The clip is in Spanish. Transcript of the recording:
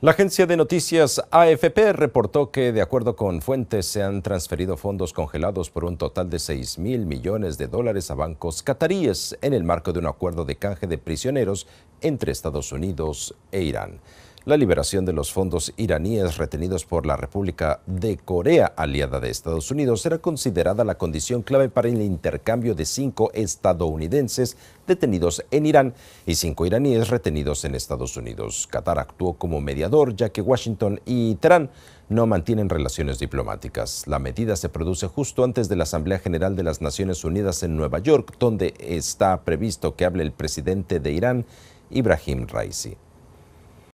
La agencia de noticias AFP reportó que, de acuerdo con fuentes, se han transferido fondos congelados por un total de 6 mil millones de dólares a bancos cataríes en el marco de un acuerdo de canje de prisioneros entre Estados Unidos e Irán la liberación de los fondos iraníes retenidos por la República de Corea, aliada de Estados Unidos, será considerada la condición clave para el intercambio de cinco estadounidenses detenidos en Irán y cinco iraníes retenidos en Estados Unidos. Qatar actuó como mediador ya que Washington y Teherán no mantienen relaciones diplomáticas. La medida se produce justo antes de la Asamblea General de las Naciones Unidas en Nueva York, donde está previsto que hable el presidente de Irán, Ibrahim Raisi.